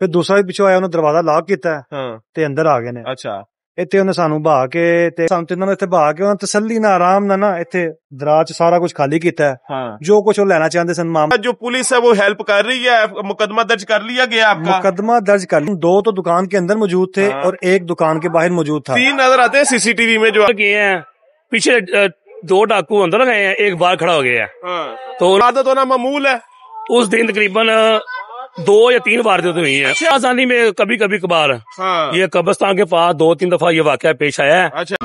ਫਿਰ ਦੂਸਰਾ ਵੀ ਪਿੱਛੋਂ ਆਇਆ ਉਹਨੇ ਦਰਵਾਜ਼ਾ ਲਾਕ ਕੀਤਾ ਹਾਂ ਤੇ ਅੰਦਰ ਆ ਗਏ ਨੇ ਅੱਛਾ ਇੱਥੇ ਉਹਨੇ ਸਾਨੂੰ ਬਹਾ ਕੇ ਤੇ ਸਾਨੂੰ ਤਿੰਨਾਂ ਨੂੰ ਇੱਥੇ ਬਹਾ ਕੇ ਉਹਨਾਂ ਤਸੱਲੀ ਨਾਲ ਆਰਾਮ ਨਾਲ ਨਾ ਇੱਥੇ ਦਰਾਜ ਚ ਸਾਰਾ ਕੁਝ ਖਾਲੀ ਕੀਤਾ ਹਾਂ ਜੋ ਕੁਝ ਉਹ ਲੈਣਾ ਚਾਹੁੰਦੇ ਸਨ ਮਾਮਲਾ ਜੋ ਪੁਲਿਸ ਹੈ ਉਹ ਹੈਲਪ ਕਰ ਰਹੀ है मुकदमा दर्ज कर लिया गया आपका मुकदमा दर्ज कर दो तो दुकान के अंदर मौजूद थे और एक दुकान के बाहर मौजूद था तीन नजर आते हैं सीसीटीवी में जो गए हैं पीछे दो डाकू अंदर गए हैं एक बार खड़ा हो गया है तो आदत होना मामूल है उस दिन तकरीबन दो या तीन वारदातें हुई है अच्छा। आसानी में कभी कभी कबार हाँ। ये कब्रस्तान के पास दो तीन दफा ये वाक़ पेश आया है अच्छा।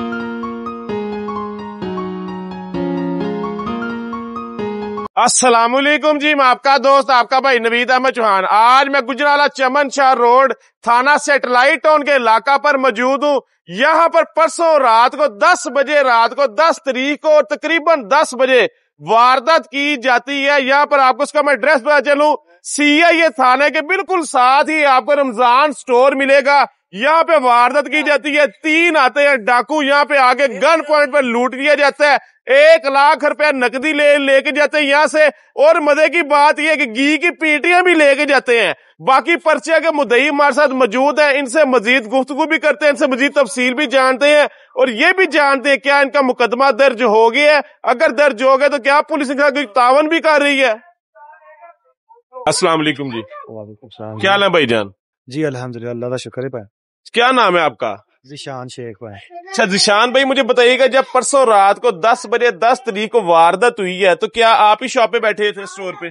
असलम जी मैं आपका दोस्त आपका भाई नवीद अहमद चौहान आज मैं गुजराला चमन शाह रोड थाना सेटेलाइट टाउन के इलाका पर मौजूद हूँ यहाँ पर परसों रात को 10 बजे रात को 10 तारीख को तकरीबन 10 बजे वारदात की जाती है यहाँ पर आपको उसका मैं एड्रेस बता चलू ए थाने के बिल्कुल साथ ही आपको रमजान स्टोर मिलेगा यहाँ पे वारदात की जाती है तीन आते हैं डाकू यहाँ पे आगे गन पॉइंट पर लूट लिया जाता है एक लाख रुपया नकदी ले लेके जाते हैं यहाँ से और मजे की बात यह कि घी की पीटियां भी लेके जाते हैं बाकी पर्चिया के मुदई हमारे साथ मौजूद है इनसे मजीद गुफ्तु भी करते हैं इनसे मजीद तफसील भी जानते हैं और ये भी जानते हैं क्या इनका मुकदमा दर्ज हो गया है अगर दर्ज हो गया तो क्या पुलिस इनका कोई तावन भी कर रही है असला जी क्या भाई जान जी अलहमदुल्ला अल्लाह का शुक्र है क्या नाम है आपका जिशान शेख भाई अच्छा जिशान भाई मुझे बताइएगा जब परसों रात को दस बजे दस तरीक को वारदात हुई है तो क्या आप ही शॉप पे बैठे थे स्टोर पे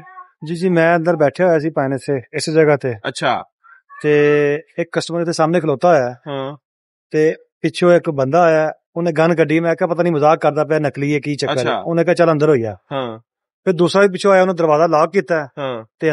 जी जी मैं अंदर बैठा हुआ सी पाने से इस जगह ते अच्छा ते एक कस्टमर दे सामने खलोता होया हाँ। पिछो एक बंदा आया ਉਹਨੇ ਗਨ ਕੱਢੀ ਮੈਂ पता नहीं मजाक ਮਜ਼ਾਕ ਕਰਦਾ नकली ਨਕਲੀ ਹੈ ਕੀ ਚੱਕਰ ਹੈ ਉਹਨੇ ਕਿਹਾ ਚੱਲ ਅੰਦਰ ਹੋ ਜਾ ਹਾਂ ਫਿਰ ਦੂਸਰਾ ਵੀ ਪਿੱਛੋਂ ਆਇਆ ਉਹਨੇ ਦਰਵਾਜ਼ਾ ਲਾਕ ਕੀਤਾ ਹਾਂ ਤੇ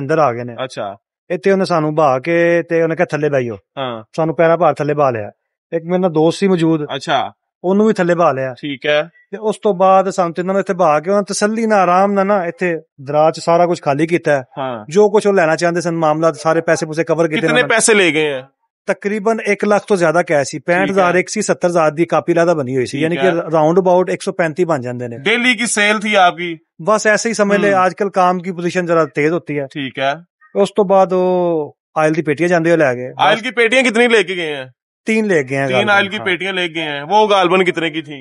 ਇੱਥੇ ਉਹਨੇ ਸਾਨੂੰ ਬਹਾ ਕੇ ਤੇ ਉਹਨੇ ਕਿਹਾ ਥੱਲੇ ਬਹਿਓ ਹਾਂ ਸਾਨੂੰ ਪੈਰਾ ਭਾਰ ਥੱਲੇ ਬਾ ਲਿਆ ਇੱਕ ਨਾਲ ਦੋਸਤ ਸੀ ਮੌਜੂਦ ਅੱਛਾ ਉਹਨੂੰ ਵੀ ਥੱਲੇ ਬਾ ਲਿਆ ਠੀਕ ਹੈ ਤੇ ਉਸ ਤੋਂ ਬਾਅਦ ਸਾਨੂੰ ਤਿੰਨਾਂ ਨੂੰ ਇੱਥੇ ਬਾ ਕੇ ਉਹਨਾਂ ਤਸੱਲੀ ਨਾਲ ਆਰਾਮ ਨਾਲ ਨਾ ਇੱਥੇ ਦਰਾਜ ਸਾਰਾ ਕੁਝ ਖਾਲੀ ਕੀਤਾ ਹਾਂ ਜੋ ਕੁਝ ਉਹ ਲੈਣਾ ਚਾਹੁੰਦੇ ਸਨ ਮਾਮਲਾ ਸਾਰੇ ਪੈਸੇ ਪੂਸੇ ਕਵਰ ਕੀਤੇ ਕਿੰਨੇ ਪੈਸੇ ਲੈ ਗਏ ਆ ਤਕਰੀਬਨ 1 ਲੱਖ ਤੋਂ ਜ਼ਿਆਦਾ ਕੈਸ਼ ਸੀ 65000 ਇੱਕ ਸੀ 70000 ਦੀ ਕਾਪੀ ਲਾਦਾ ਬਣੀ ਹੋਈ ਸੀ ਯਾਨੀ ਕਿ ਰਾਉਂਡ ਅਬਾਊਟ 135 ਬਣ ਜਾਂਦੇ ਨੇ ਡੇਲੀ ਕੀ ਸੇਲ ਥੀ ਆਪਕੀ ਬਸ ਐਸੇ ਹੀ ਸਮਝ ਲੈ ਅੱਜਕੱਲ ਕਾਮ ਕੀ ਪੋਜੀਸ਼ਨ ਜ਼ਰਾ ਤੇਜ਼ ਹੁੰਦੀ ਹੈ ਠੀਕ ਹੈ ਉਸ ਤੋਂ ਬਾਅਦ ਉਹ ਆਇਲ ਦੀ ਪੇਟੀਆਂ ਜਾਂਦੇ ਹੋ ਲੈ ਗਏ आयल की पेटियां कितनी लेके गए हैं तीन ले गए तीन आयल की हाँ। पेटियां लेके गए हैं वो गालबन कितने की थी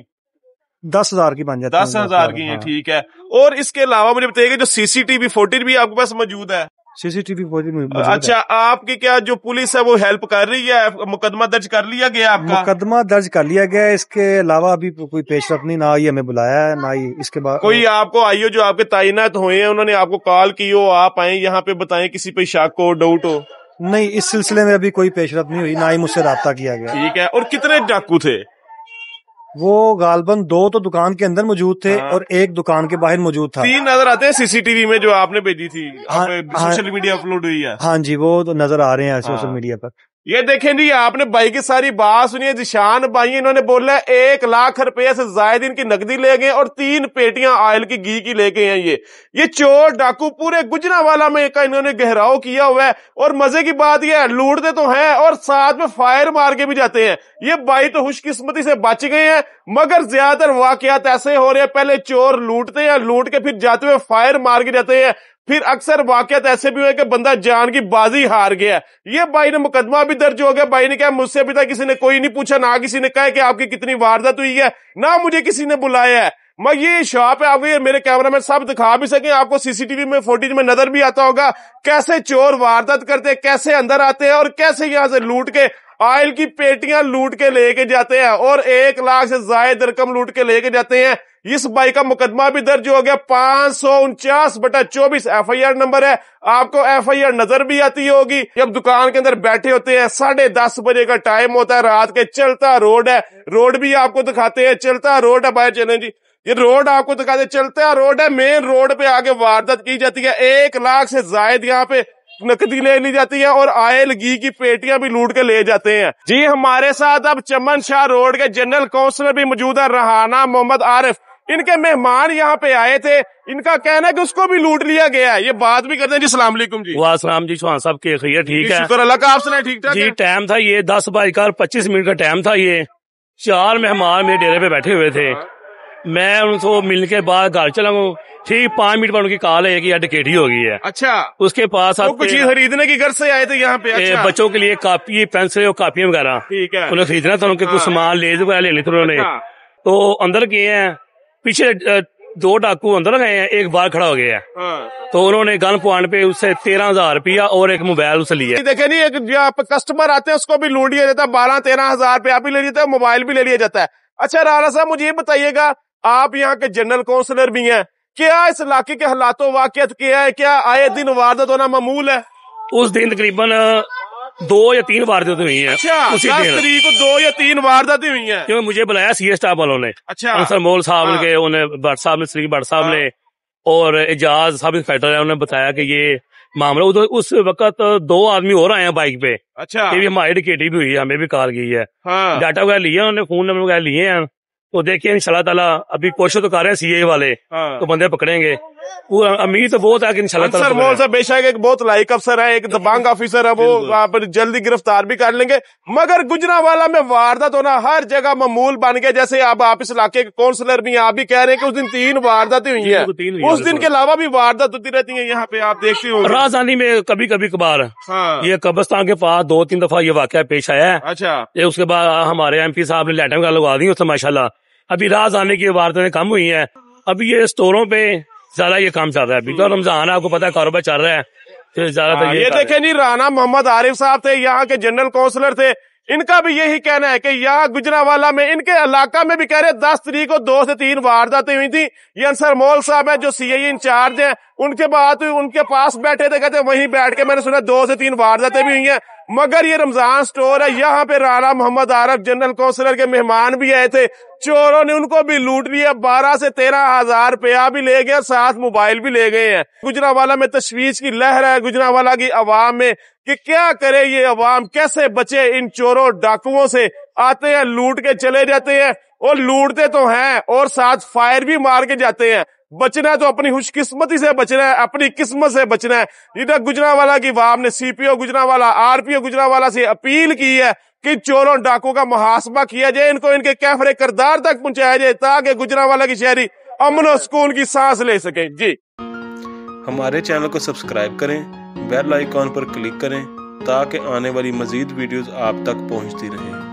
दस हजार की बन जाती दस हजार की हाँ। ठीक है और इसके अलावा मुझे बताइएगा जो सीसीटीवी फुटेज भी आपके पास मौजूद है सीसीटीवी फौजी में अच्छा आपकी क्या जो पुलिस है वो हेल्प कर रही है मुकदमा दर्ज कर लिया गया आपका मुकदमा दर्ज कर लिया गया इसके अलावा अभी कोई पेशरफ नहीं ना ही हमें बुलाया है ना ही इसके बाद कोई आपको आइयो जो आपके तैनात हुए हैं उन्होंने आपको कॉल की हो आप आए यहाँ पे बताएं किसी पे शक हो डाउट हो नहीं इस सिलसिले में अभी कोई पेशरफ नहीं हुई ना ही मुझसे रहा किया गया ठीक है और कितने डाकू थे वो गालबन दो तो दुकान के अंदर मौजूद थे हाँ। और एक दुकान के बाहर मौजूद था तीन नजर आते हैं सीसीटीवी में जो आपने भेजी थी हाँ, हाँ। सोशल मीडिया अपलोड हुई है हाँ जी वो तो नजर आ रहे हैं हाँ। सोशल मीडिया पर ये देखें जी आपने भाई की सारी बात सुनी है जिशान भाई इन्होंने बोला एक लाख रुपए से जायद इनकी नकदी ले गए और तीन पेटियां ऑयल की घी की ले गए हैं ये ये चोर डाकू पूरे गुजरा वाला में का इन्होंने गहराव किया हुआ है और मजे की बात यह है लूटते तो हैं और साथ में फायर मार के भी जाते हैं ये भाई तो खुशकिस्मती से बच गए हैं मगर ज्यादातर वाकत ऐसे हो रहे हैं पहले चोर लूटते हैं लूट के फिर जाते हुए फायर मार के जाते हैं फिर अक्सर वाकत ऐसे भी हुए कि बंदा जान की बाजी हार गया ये भाई ने मुकदमा भी दर्ज हो गया भाई ने कहा मुझसे अभी तक किसी ने कोई नहीं पूछा ना किसी ने कहा कि आपकी कितनी वारदात हुई है ना मुझे किसी ने बुलाया है मैं ये शॉप है आप ये मेरे कैमरा में सब दिखा भी सके आपको सीसीटीवी में फोटेज में नजर भी आता होगा कैसे चोर वारदात करते हैं कैसे अंदर आते हैं और कैसे यहाँ से लूट के ऑयल की पेटियां लूट के लेके जाते हैं और एक लाख से ज्यादा रकम लूट के लेके जाते हैं इस बाइक का मुकदमा भी दर्ज हो गया पांच सौ उनचास बटा चौबीस एफ आई आर नंबर है आपको एफ आई आर नजर भी आती होगी जब दुकान के अंदर बैठे होते हैं साढ़े दस बजे का टाइम होता है रात के चलता रोड है रोड भी आपको दिखाते हैं चलता रोड है बाय चैनल जी ये रोड आपको दिखा दे चलते हैं रोड है मेन रोड पे आगे वारदात की जाती है एक लाख से जायद यहाँ पे नकदी ले ली जाती है और आयल घी की पेटियां भी लूट के ले जाते हैं जी हमारे साथ अब चमन शाह रोड के जनरल काउंसलर भी मौजूद है रहाना मोहम्मद आरिफ इनके मेहमान यहाँ पे आए थे इनका कहना है कि उसको भी लूट लिया गया है ये बात भी करते हैं जी सलाम जी सलाम जी सुहा साहब के खैर ठीक है शुक्र अल्लाह का आप सुना ठीक ठाक जी टाइम था ये दस बजकर पच्चीस मिनट का टाइम था ये चार मेहमान मेरे डेरे पे बैठे हुए थे हाँ। मैं उनको मिलने के बाद घर चला हूँ ठीक पांच मिनट बाद उनकी कॉल है की डकेटी हो गई है अच्छा उसके पास आप कुछ चीज खरीदने की घर से आए थे यहाँ पे अच्छा। बच्चों के लिए कापी पेंसिल और कापिया वगैरह ठीक है उन्हें खरीदना था उनके कुछ हाँ। सामान लेज वगैरह लेने थे उन्होंने अच्छा। तो अंदर गए हैं पीछे दो डाकू अंदर गए हैं एक बार खड़ा हो गया है हाँ। तो उन्होंने गन पॉइंट पे उससे तेरह हजार रुपया और एक मोबाइल उसे लिया देखे नहीं एक आप कस्टमर आते हैं उसको भी लूट लिया जाता है बारह तेरह हजार रुपया भी ले जाता है मोबाइल भी ले लिया जाता है अच्छा राणा साहब मुझे ये बताइएगा आप यहाँ के जनरल काउंसलर भी हैं क्या इस इलाके के हालातों वाकत क्या तो है क्या आए दिन वारदात होना मामूल है उस दिन तकरीबन दो या तीन वारदात हुई है अच्छा उसी दिन तरीक को दो या तीन वारदात हुई है क्योंकि मुझे बुलाया सी स्टाफ वालों ने अच्छा मोल साहब हाँ। के उन्हें भट्ट साहब ने श्री भट्ट साहब ने और एजाज सब इंस्पेक्टर है उन्होंने बताया कि ये मामला उधर उस वक्त दो आदमी और आए हैं बाइक पे अच्छा ये भी हमारी डिकेटी भी हुई है हमें भी कार की है हाँ। डाटा वगैरह लिए उन्होंने फोन नंबर वगैरह लिए हैं तो देखिए इंशाल्लाह अभी कोशिश तो कर रहे हैं सीए वाले हाँ। तो बंदे पकड़ेंगे अमीर तो बहुत है सर मोहन साहब बेशक एक बहुत लाइक अफसर है एक दबांग ऑफिसर है वो आप जल्दी गिरफ्तार भी कर लेंगे मगर गुजरा वाला में वारदात होना हर जगह मामूल बन गया जैसे आप आप इस इलाके के काउंसलर भी आप भी कह रहे हैं कि उस दिन तीन वारदातें हुई है उस दिन के अलावा भी वारदात होती रहती है यहाँ पे आप देखते हो राजधानी में कभी कभी कबार हाँ। ये कब्रस्तान के पास दो तीन दफा ये वाक पेश आया है अच्छा उसके बाद हमारे एम पी साहब ने लाइटें लगा दी उसमें माशाला अभी राजधानी की वारदातें कम हुई है अभी ये स्टोरों पे ज्यादा ये काम चल रहा है अभी तो हम्म। रमजान आपको पता है कारोबार चल रहा है तो ज्यादा हाँ, ये, ये देखे नहीं राना मोहम्मद आरिफ साहब थे यहाँ के जनरल काउंसलर थे इनका भी यही कहना है कि यहाँ गुजरावाला में इनके इलाका में भी कह रहे हैं दस तरीक को दो से तीन वारदातें हुई थी ये अंसर मोल साहब है जो सी इंचार्ज है उनके बाद उनके पास बैठे थे कहते वहीं बैठ के मैंने सुना दो से तीन वारदातें भी हुई हैं मगर ये रमजान स्टोर है यहाँ पे राना मोहम्मद आरफ जनरल काउंसिलर के मेहमान भी आए थे चोरों ने उनको भी लूट लिया बारह से तेरह हजार रुपया भी ले गए साथ मोबाइल भी ले गए हैं गुजरावाला में तश्वीश की लहर है गुजरावाला की आवाम में कि क्या करे ये अवाम कैसे बचे इन चोरों डाकुओं से आते हैं लूट के चले जाते हैं और लूटते तो हैं और साथ फायर भी मार के जाते हैं बचना है तो अपनी खुशकिस्मती से बचना है अपनी किस्मत से बचना है गुजरा वाला की वाम ने सीपीओ वाला आरपीओ वाला से अपील की है कि चोरों डाकों का मुहासमा किया जाए इनको इनके कैफरे करदार तक पहुंचाया जाए ताकि गुजरा वाला की शहरी अमन और सुकून की सांस ले सके जी हमारे चैनल को सब्सक्राइब करें बेल आइकॉन पर क्लिक करें ताकि आने वाली मजीद वीडियोस आप तक पहुंचती रहें